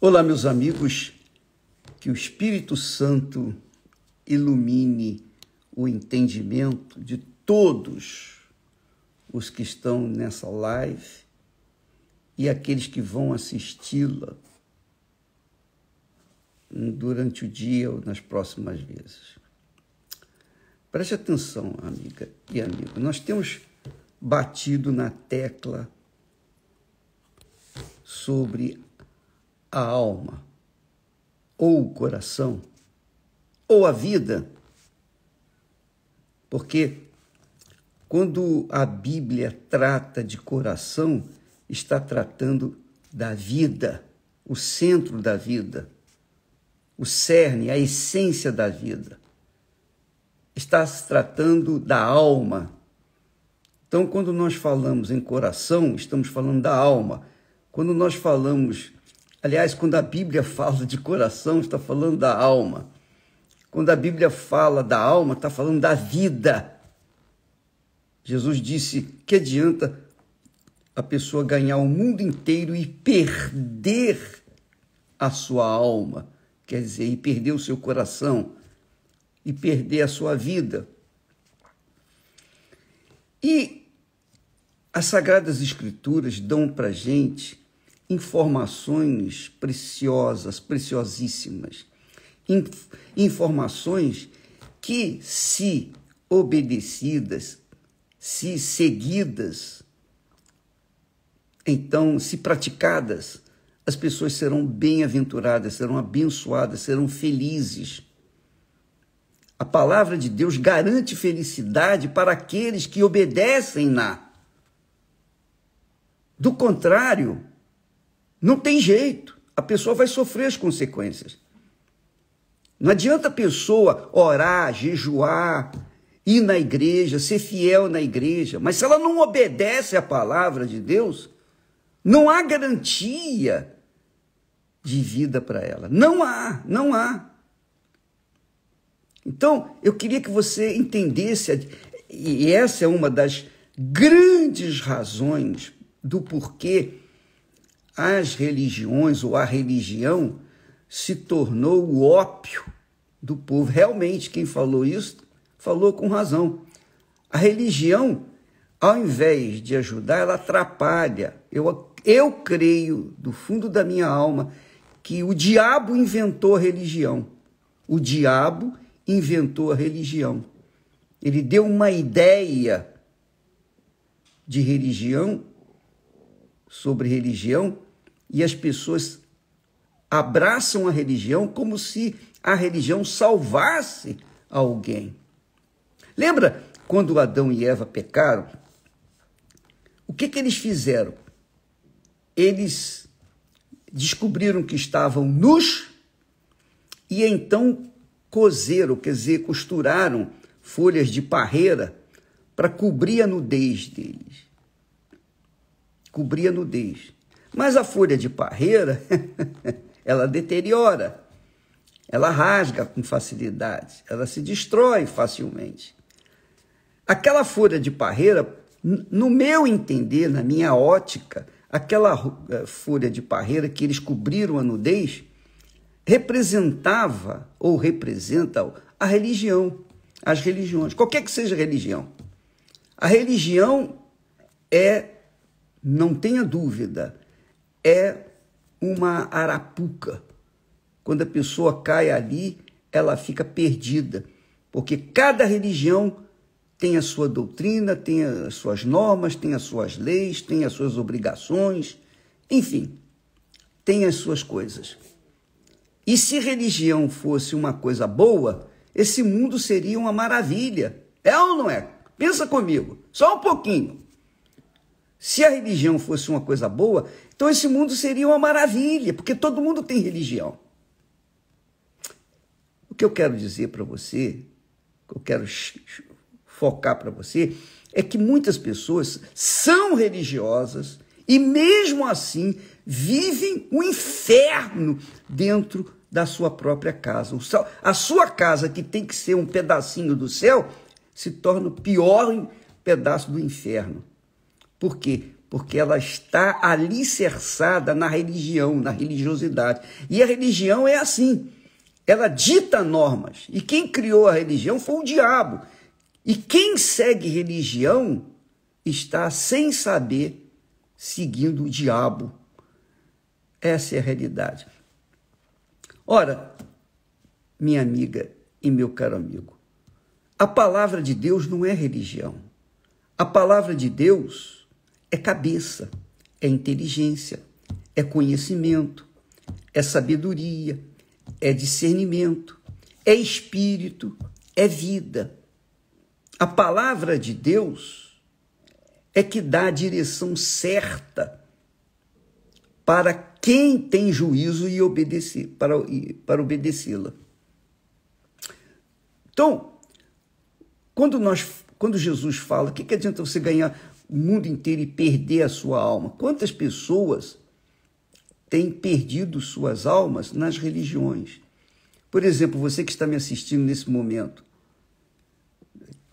Olá, meus amigos, que o Espírito Santo ilumine o entendimento de todos os que estão nessa live e aqueles que vão assisti-la durante o dia ou nas próximas vezes. Preste atenção, amiga e amigo, nós temos batido na tecla sobre a alma, ou o coração, ou a vida. Porque quando a Bíblia trata de coração, está tratando da vida, o centro da vida, o cerne, a essência da vida. Está se tratando da alma. Então, quando nós falamos em coração, estamos falando da alma. Quando nós falamos Aliás, quando a Bíblia fala de coração, está falando da alma. Quando a Bíblia fala da alma, está falando da vida. Jesus disse: que adianta a pessoa ganhar o mundo inteiro e perder a sua alma? Quer dizer, e perder o seu coração, e perder a sua vida. E as Sagradas Escrituras dão para gente informações preciosas, preciosíssimas. Inf informações que, se obedecidas, se seguidas, então, se praticadas, as pessoas serão bem-aventuradas, serão abençoadas, serão felizes. A palavra de Deus garante felicidade para aqueles que obedecem na. Do contrário, não tem jeito. A pessoa vai sofrer as consequências. Não adianta a pessoa orar, jejuar, ir na igreja, ser fiel na igreja, mas se ela não obedece à palavra de Deus, não há garantia de vida para ela. Não há, não há. Então, eu queria que você entendesse, e essa é uma das grandes razões do porquê as religiões ou a religião se tornou o ópio do povo. Realmente, quem falou isso falou com razão. A religião, ao invés de ajudar, ela atrapalha. Eu, eu creio, do fundo da minha alma, que o diabo inventou a religião. O diabo inventou a religião. Ele deu uma ideia de religião sobre religião e as pessoas abraçam a religião como se a religião salvasse alguém. Lembra quando Adão e Eva pecaram? O que, que eles fizeram? Eles descobriram que estavam nus e então coseram, quer dizer, costuraram folhas de parreira para cobrir a nudez deles. Cobrir a nudez. Mas a folha de parreira, ela deteriora, ela rasga com facilidade, ela se destrói facilmente. Aquela folha de parreira, no meu entender, na minha ótica, aquela eh, folha de parreira que eles cobriram a nudez representava ou representa a religião, as religiões, qualquer que seja a religião. A religião é, não tenha dúvida, é uma arapuca. Quando a pessoa cai ali, ela fica perdida, porque cada religião tem a sua doutrina, tem as suas normas, tem as suas leis, tem as suas obrigações, enfim, tem as suas coisas. E se religião fosse uma coisa boa, esse mundo seria uma maravilha. É ou não é? Pensa comigo, só um pouquinho. Se a religião fosse uma coisa boa, então esse mundo seria uma maravilha, porque todo mundo tem religião. O que eu quero dizer para você, o que eu quero focar para você, é que muitas pessoas são religiosas e mesmo assim vivem o um inferno dentro da sua própria casa. A sua casa, que tem que ser um pedacinho do céu, se torna o pior pedaço do inferno. Por quê? porque ela está alicerçada na religião, na religiosidade. E a religião é assim. Ela dita normas. E quem criou a religião foi o diabo. E quem segue religião está sem saber seguindo o diabo. Essa é a realidade. Ora, minha amiga e meu caro amigo, a palavra de Deus não é religião. A palavra de Deus é cabeça, é inteligência, é conhecimento, é sabedoria, é discernimento, é espírito, é vida. A palavra de Deus é que dá a direção certa para quem tem juízo e obedecer, para, para obedecê-la. Então, quando nós quando Jesus fala, o que, que adianta você ganhar o mundo inteiro e perder a sua alma. Quantas pessoas têm perdido suas almas nas religiões? Por exemplo, você que está me assistindo nesse momento,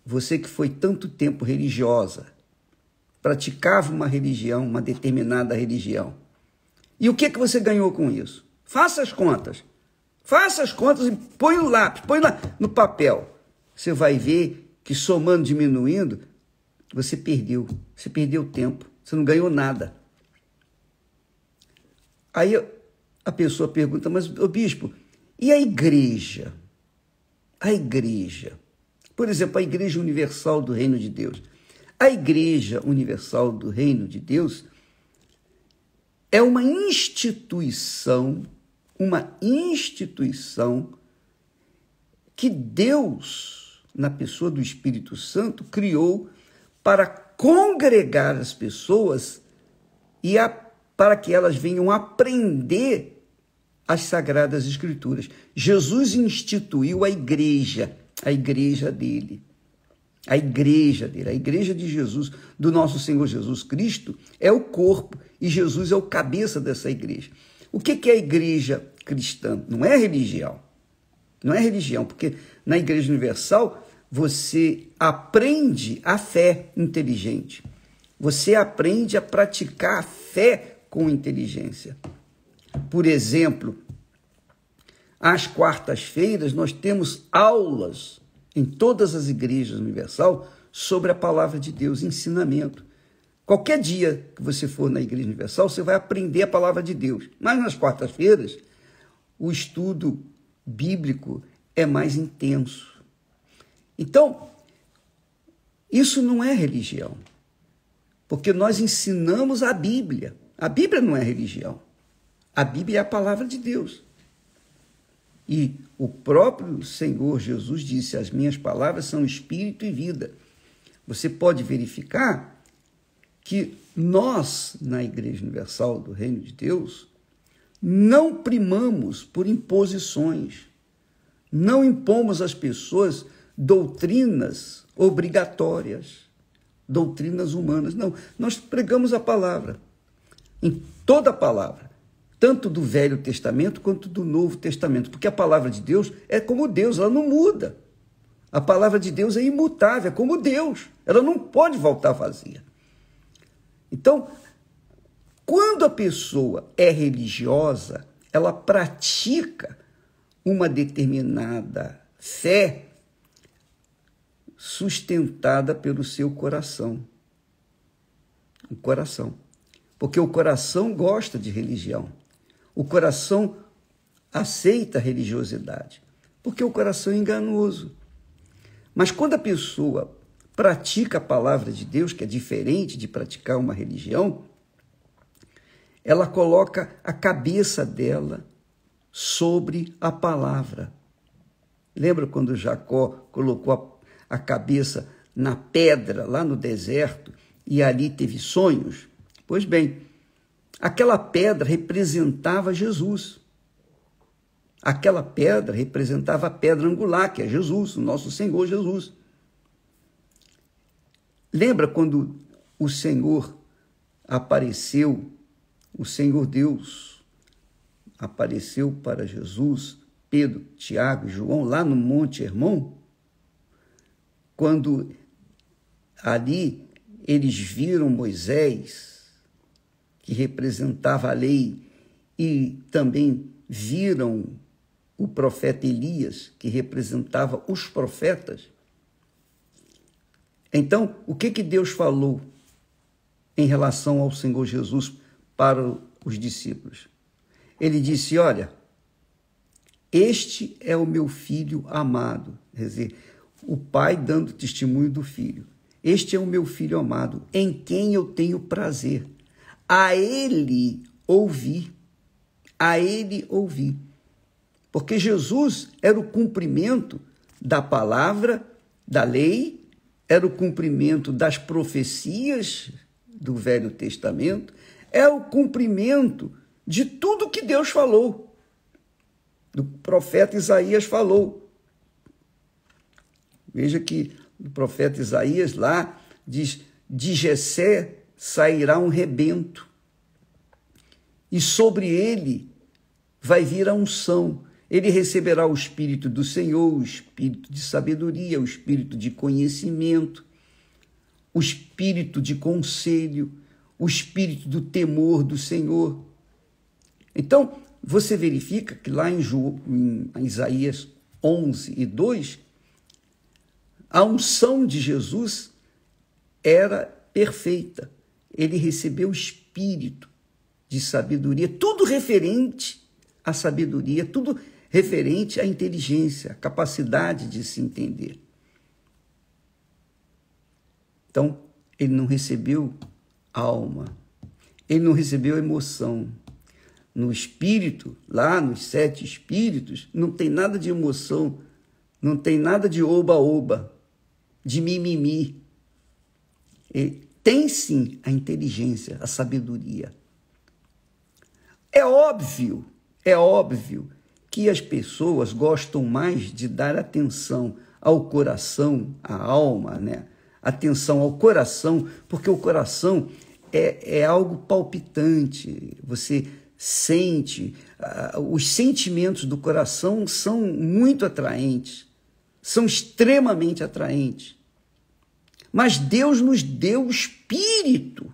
você que foi tanto tempo religiosa, praticava uma religião, uma determinada religião. E o que é que você ganhou com isso? Faça as contas. Faça as contas e põe o lápis, põe lá no papel. Você vai ver que somando, diminuindo, você perdeu, você perdeu tempo, você não ganhou nada. Aí a pessoa pergunta, mas o bispo, e a igreja? A igreja. Por exemplo, a igreja universal do reino de Deus. A igreja universal do reino de Deus é uma instituição, uma instituição que Deus, na pessoa do Espírito Santo, criou para congregar as pessoas e a, para que elas venham aprender as sagradas escrituras. Jesus instituiu a igreja, a igreja dele. A igreja dele, a igreja de Jesus, do nosso Senhor Jesus Cristo, é o corpo e Jesus é o cabeça dessa igreja. O que é a igreja cristã? Não é religião. Não é religião, porque na igreja universal você aprende a fé inteligente. Você aprende a praticar a fé com inteligência. Por exemplo, às quartas-feiras nós temos aulas em todas as igrejas universal sobre a palavra de Deus, ensinamento. Qualquer dia que você for na igreja universal, você vai aprender a palavra de Deus. Mas nas quartas-feiras, o estudo bíblico é mais intenso então, isso não é religião, porque nós ensinamos a Bíblia. A Bíblia não é religião, a Bíblia é a palavra de Deus. E o próprio Senhor Jesus disse: As minhas palavras são espírito e vida. Você pode verificar que nós, na Igreja Universal do Reino de Deus, não primamos por imposições, não impomos às pessoas doutrinas obrigatórias, doutrinas humanas. Não, nós pregamos a palavra, em toda a palavra, tanto do Velho Testamento quanto do Novo Testamento, porque a palavra de Deus é como Deus, ela não muda. A palavra de Deus é imutável, é como Deus, ela não pode voltar vazia. Então, quando a pessoa é religiosa, ela pratica uma determinada fé sustentada pelo seu coração. O coração. Porque o coração gosta de religião. O coração aceita a religiosidade. Porque o coração é enganoso. Mas quando a pessoa pratica a palavra de Deus, que é diferente de praticar uma religião, ela coloca a cabeça dela sobre a palavra. Lembra quando Jacó colocou a a cabeça na pedra, lá no deserto, e ali teve sonhos? Pois bem, aquela pedra representava Jesus. Aquela pedra representava a pedra angular, que é Jesus, o nosso Senhor Jesus. Lembra quando o Senhor apareceu, o Senhor Deus apareceu para Jesus, Pedro, Tiago e João lá no Monte Hermon? quando ali eles viram Moisés, que representava a lei, e também viram o profeta Elias, que representava os profetas. Então, o que, que Deus falou em relação ao Senhor Jesus para os discípulos? Ele disse: Olha, este é o meu filho amado. Quer dizer, o pai dando testemunho do filho. Este é o meu filho amado, em quem eu tenho prazer. A ele ouvi, a ele ouvi, Porque Jesus era o cumprimento da palavra, da lei, era o cumprimento das profecias do Velho Testamento, é o cumprimento de tudo que Deus falou. do profeta Isaías falou: Veja que o profeta Isaías lá diz: de Jessé sairá um rebento, e sobre ele vai vir a unção. Ele receberá o espírito do Senhor, o espírito de sabedoria, o espírito de conhecimento, o espírito de conselho, o espírito do temor do Senhor. Então, você verifica que lá em, Ju, em Isaías 11 e 2, a unção de Jesus era perfeita. Ele recebeu o espírito de sabedoria, tudo referente à sabedoria, tudo referente à inteligência, à capacidade de se entender. Então, ele não recebeu alma, ele não recebeu emoção. No espírito, lá nos sete espíritos, não tem nada de emoção, não tem nada de oba-oba de mimimi. E tem sim a inteligência, a sabedoria. É óbvio, é óbvio que as pessoas gostam mais de dar atenção ao coração, à alma, né? Atenção ao coração, porque o coração é, é algo palpitante. Você sente, uh, os sentimentos do coração são muito atraentes, são extremamente atraentes. Mas Deus nos deu o Espírito,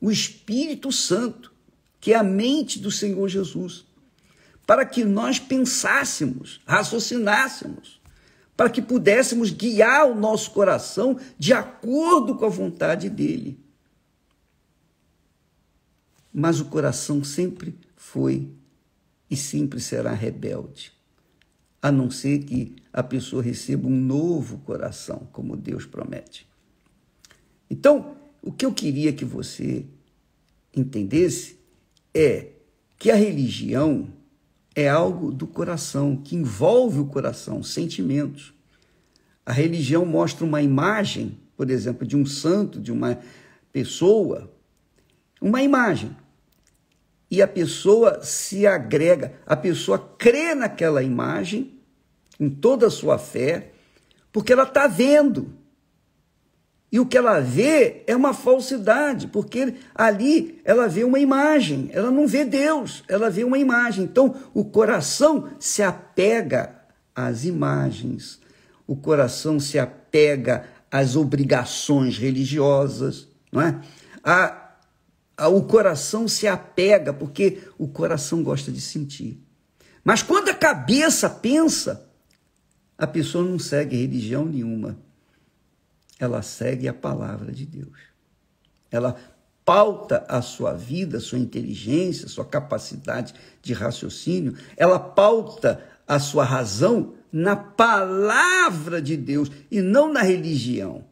o Espírito Santo, que é a mente do Senhor Jesus, para que nós pensássemos, raciocinássemos, para que pudéssemos guiar o nosso coração de acordo com a vontade dele. Mas o coração sempre foi e sempre será rebelde, a não ser que a pessoa receba um novo coração, como Deus promete. Então, o que eu queria que você entendesse é que a religião é algo do coração, que envolve o coração, sentimentos. A religião mostra uma imagem, por exemplo, de um santo, de uma pessoa, uma imagem. E a pessoa se agrega, a pessoa crê naquela imagem, em toda a sua fé, porque ela está vendo. E o que ela vê é uma falsidade, porque ali ela vê uma imagem, ela não vê Deus, ela vê uma imagem. Então, o coração se apega às imagens, o coração se apega às obrigações religiosas, não é? A, a, o coração se apega, porque o coração gosta de sentir. Mas quando a cabeça pensa, a pessoa não segue religião nenhuma ela segue a palavra de Deus. Ela pauta a sua vida, sua inteligência, sua capacidade de raciocínio, ela pauta a sua razão na palavra de Deus e não na religião.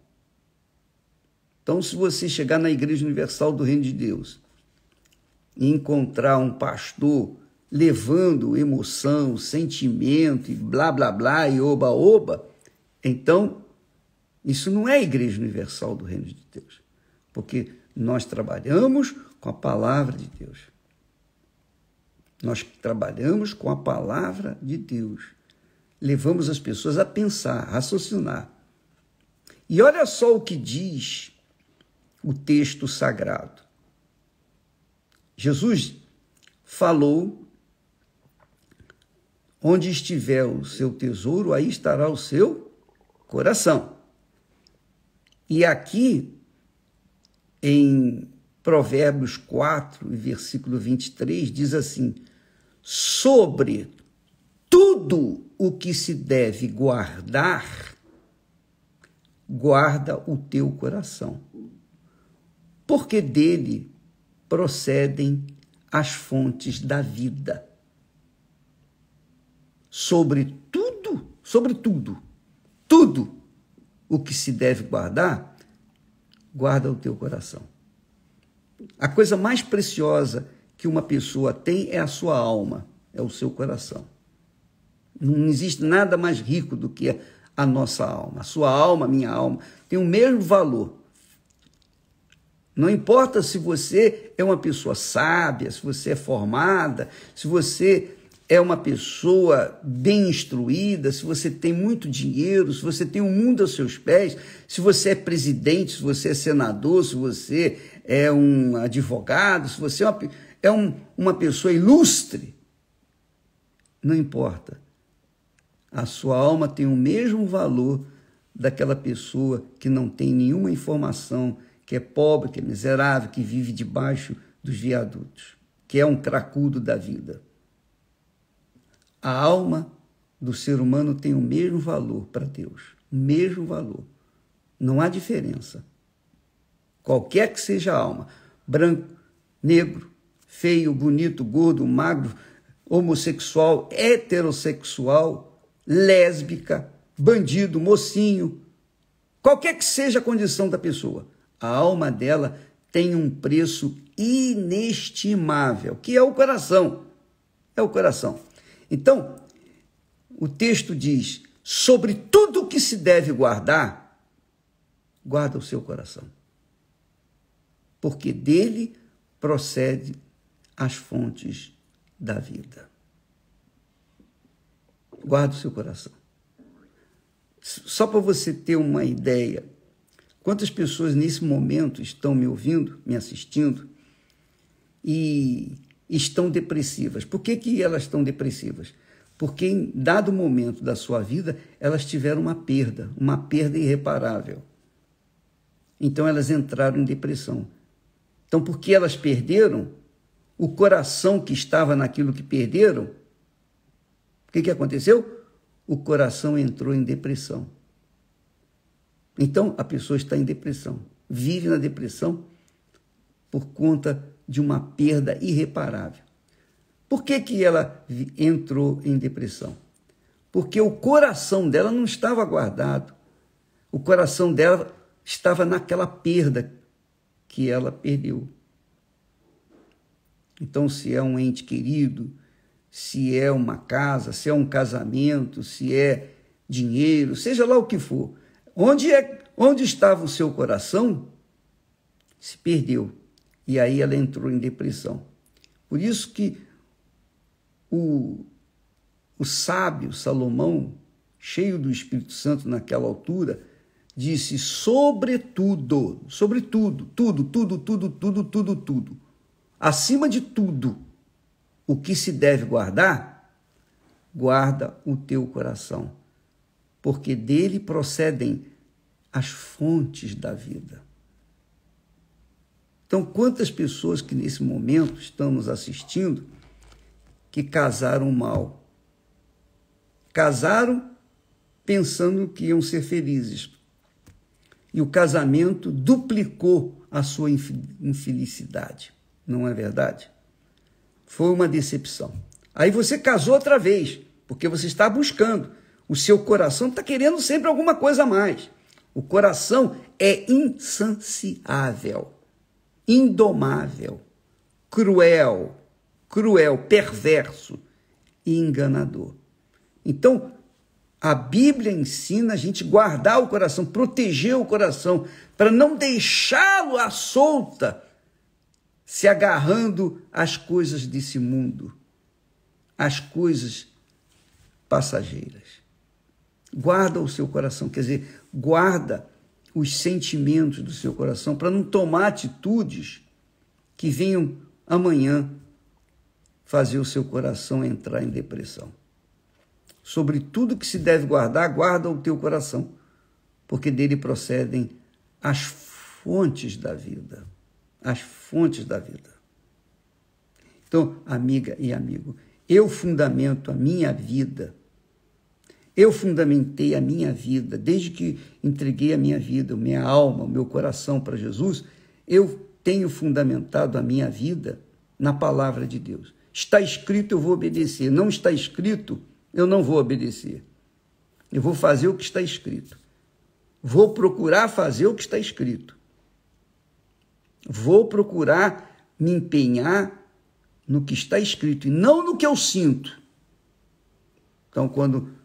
Então, se você chegar na Igreja Universal do Reino de Deus e encontrar um pastor levando emoção, sentimento e blá blá blá e oba oba, então isso não é a Igreja Universal do Reino de Deus, porque nós trabalhamos com a palavra de Deus. Nós trabalhamos com a palavra de Deus. Levamos as pessoas a pensar, a raciocinar. E olha só o que diz o texto sagrado. Jesus falou: onde estiver o seu tesouro, aí estará o seu coração. E aqui, em Provérbios 4, versículo 23, diz assim: sobre tudo o que se deve guardar, guarda o teu coração, porque dele procedem as fontes da vida. Sobre tudo, sobre tudo, tudo o que se deve guardar, guarda o teu coração. A coisa mais preciosa que uma pessoa tem é a sua alma, é o seu coração. Não existe nada mais rico do que a nossa alma. A sua alma, a minha alma, tem o mesmo valor. Não importa se você é uma pessoa sábia, se você é formada, se você é uma pessoa bem instruída, se você tem muito dinheiro, se você tem o um mundo aos seus pés, se você é presidente, se você é senador, se você é um advogado, se você é uma, é um, uma pessoa ilustre, não importa. A sua alma tem o mesmo valor daquela pessoa que não tem nenhuma informação, que é pobre, que é miserável, que vive debaixo dos viadutos, que é um cracudo da vida. A alma do ser humano tem o mesmo valor para Deus, o mesmo valor. Não há diferença. Qualquer que seja a alma, branco, negro, feio, bonito, gordo, magro, homossexual, heterossexual, lésbica, bandido, mocinho, qualquer que seja a condição da pessoa, a alma dela tem um preço inestimável, que é o coração. É o coração. Então, o texto diz: sobre tudo que se deve guardar, guarda o seu coração, porque dele procede as fontes da vida. Guarda o seu coração. Só para você ter uma ideia, quantas pessoas nesse momento estão me ouvindo, me assistindo, e estão depressivas. Por que, que elas estão depressivas? Porque em dado momento da sua vida, elas tiveram uma perda, uma perda irreparável. Então elas entraram em depressão. Então, porque elas perderam, o coração que estava naquilo que perderam, o que, que aconteceu? O coração entrou em depressão. Então, a pessoa está em depressão, vive na depressão por conta de uma perda irreparável. Por que, que ela entrou em depressão? Porque o coração dela não estava guardado. O coração dela estava naquela perda que ela perdeu. Então, se é um ente querido, se é uma casa, se é um casamento, se é dinheiro, seja lá o que for, onde, é, onde estava o seu coração, se perdeu. E aí ela entrou em depressão. Por isso que o, o sábio Salomão, cheio do Espírito Santo naquela altura, disse: sobretudo, sobretudo, tudo, tudo, tudo, tudo, tudo, tudo, acima de tudo, o que se deve guardar, guarda o teu coração, porque dele procedem as fontes da vida. Então, quantas pessoas que nesse momento estamos assistindo que casaram mal? Casaram pensando que iam ser felizes. E o casamento duplicou a sua infelicidade. Não é verdade? Foi uma decepção. Aí você casou outra vez, porque você está buscando. O seu coração está querendo sempre alguma coisa a mais. O coração é insaciável indomável, cruel, cruel, perverso e enganador. Então, a Bíblia ensina a gente guardar o coração, proteger o coração, para não deixá-lo à solta, se agarrando às coisas desse mundo, às coisas passageiras. Guarda o seu coração, quer dizer, guarda os sentimentos do seu coração, para não tomar atitudes que venham amanhã fazer o seu coração entrar em depressão. Sobre tudo que se deve guardar, guarda o teu coração, porque dele procedem as fontes da vida. As fontes da vida. Então, amiga e amigo, eu fundamento a minha vida eu fundamentei a minha vida, desde que entreguei a minha vida, minha alma, o meu coração para Jesus, eu tenho fundamentado a minha vida na palavra de Deus. Está escrito, eu vou obedecer. Não está escrito, eu não vou obedecer. Eu vou fazer o que está escrito. Vou procurar fazer o que está escrito. Vou procurar me empenhar no que está escrito e não no que eu sinto. Então, quando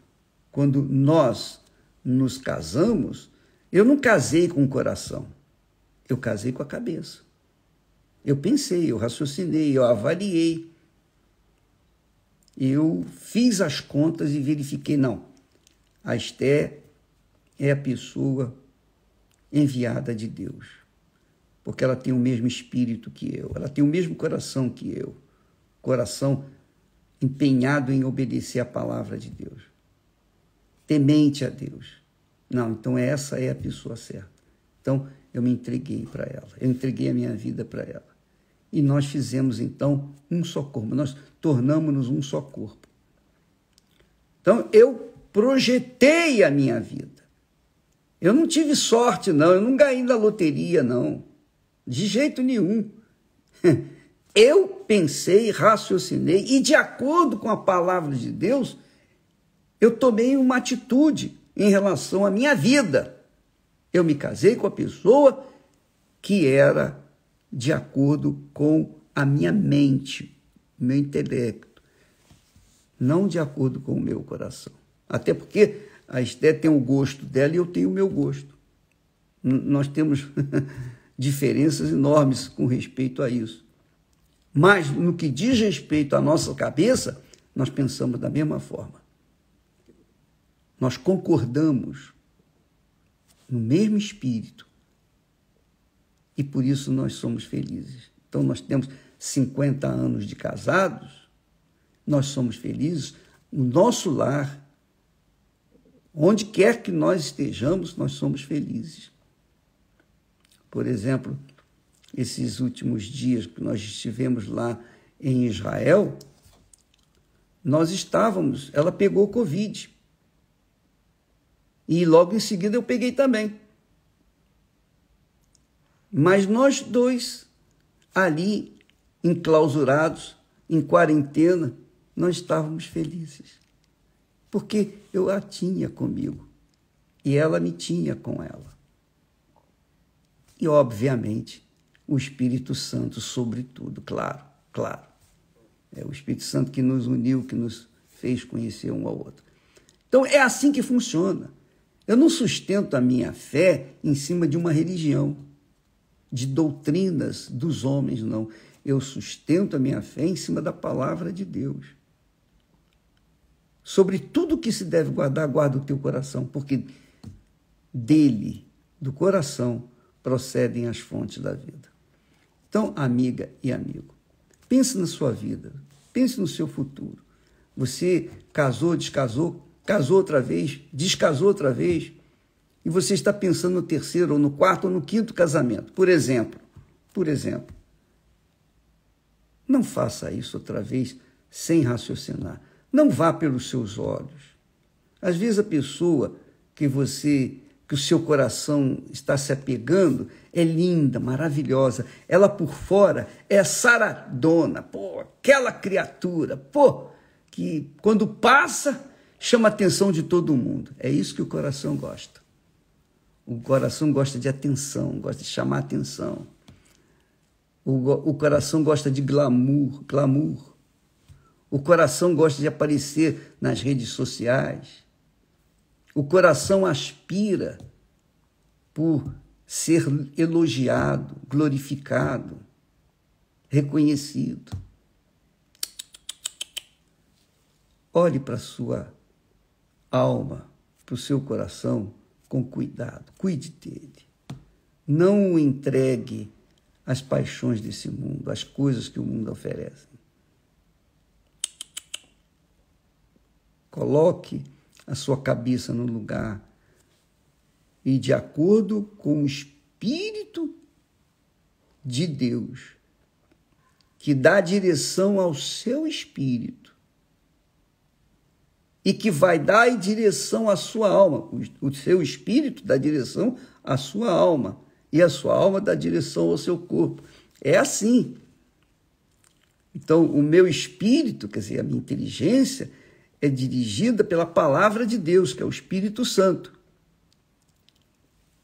quando nós nos casamos, eu não casei com o coração, eu casei com a cabeça. Eu pensei, eu raciocinei, eu avaliei. Eu fiz as contas e verifiquei, não, a Esté é a pessoa enviada de Deus, porque ela tem o mesmo espírito que eu, ela tem o mesmo coração que eu, coração empenhado em obedecer a palavra de Deus temente a Deus. Não, então essa é a pessoa certa. Então eu me entreguei para ela, eu entreguei a minha vida para ela. E nós fizemos então um só corpo, nós tornamos-nos um só corpo. Então eu projetei a minha vida. Eu não tive sorte, não, eu não ganhei da loteria, não. De jeito nenhum. Eu pensei, raciocinei e, de acordo com a palavra de Deus, eu tomei uma atitude em relação à minha vida. Eu me casei com a pessoa que era de acordo com a minha mente, meu intelecto, não de acordo com o meu coração. Até porque a Esté tem o gosto dela e eu tenho o meu gosto. nós temos diferenças enormes com respeito a isso. Mas no que diz respeito à nossa cabeça, nós pensamos da mesma forma nós concordamos no mesmo espírito e por isso nós somos felizes. Então nós temos 50 anos de casados, nós somos felizes, o nosso lar, onde quer que nós estejamos, nós somos felizes. Por exemplo, esses últimos dias que nós estivemos lá em Israel, nós estávamos, ela pegou Covid. E logo em seguida eu peguei também. Mas nós dois, ali, enclausurados, em quarentena, nós estávamos felizes. Porque eu a tinha comigo e ela me tinha com ela. E, obviamente, o Espírito Santo, sobretudo, claro, claro. É o Espírito Santo que nos uniu, que nos fez conhecer um ao outro. Então, é assim que funciona. Eu não sustento a minha fé em cima de uma religião, de doutrinas dos homens, não. Eu sustento a minha fé em cima da palavra de Deus. Sobre tudo que se deve guardar, guarda o teu coração, porque dele, do coração, procedem as fontes da vida. Então, amiga e amigo, pense na sua vida, pense no seu futuro. Você casou, descasou, casou outra vez, descasou outra vez, e você está pensando no terceiro, ou no quarto, ou no quinto casamento. Por exemplo, por exemplo, não faça isso outra vez sem raciocinar. Não vá pelos seus olhos. Às vezes a pessoa que você que o seu coração está se apegando é linda, maravilhosa. Ela por fora é saradona, pô, aquela criatura, pô, que quando passa chama a atenção de todo mundo. É isso que o coração gosta. O coração gosta de atenção, gosta de chamar atenção. O, o coração gosta de glamour, glamour. O coração gosta de aparecer nas redes sociais. O coração aspira por ser elogiado, glorificado, reconhecido. Olhe para a sua alma, para o seu coração com cuidado. Cuide dele. Não o entregue às paixões desse mundo, às coisas que o mundo oferece. Coloque a sua cabeça no lugar e, de acordo com o Espírito de Deus, que dá direção ao seu espírito, e que vai dar em direção à sua alma. O seu espírito dá direção à sua alma e a sua alma dá direção ao seu corpo. É assim. Então, o meu espírito, quer dizer, a minha inteligência, é dirigida pela palavra de Deus, que é o Espírito Santo.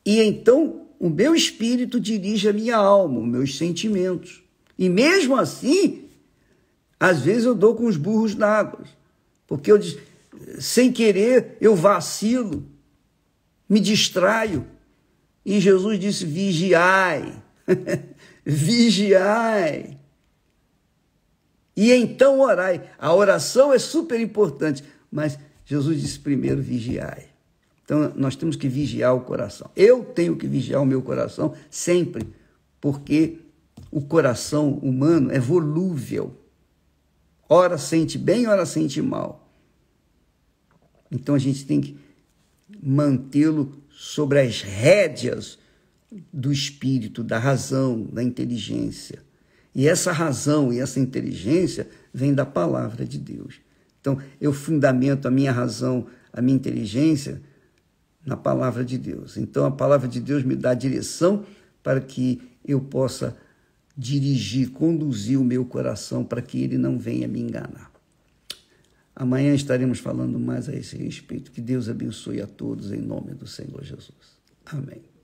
E então, o meu espírito dirige a minha alma, os meus sentimentos. E mesmo assim, às vezes eu dou com os burros na água. Porque eu digo, sem querer, eu vacilo, me distraio. E Jesus disse: vigiai, vigiai. E então orai. A oração é super importante, mas Jesus disse primeiro: vigiai. Então nós temos que vigiar o coração. Eu tenho que vigiar o meu coração sempre, porque o coração humano é volúvel. Ora sente bem, ora sente mal. Então a gente tem que mantê-lo sobre as rédeas do espírito, da razão, da inteligência. E essa razão e essa inteligência vem da palavra de Deus. Então, eu fundamento a minha razão, a minha inteligência na palavra de Deus. Então, a palavra de Deus me dá a direção para que eu possa dirigir, conduzir o meu coração para que ele não venha me enganar. Amanhã estaremos falando mais a esse respeito. Que Deus abençoe a todos em nome do Senhor Jesus. Amém.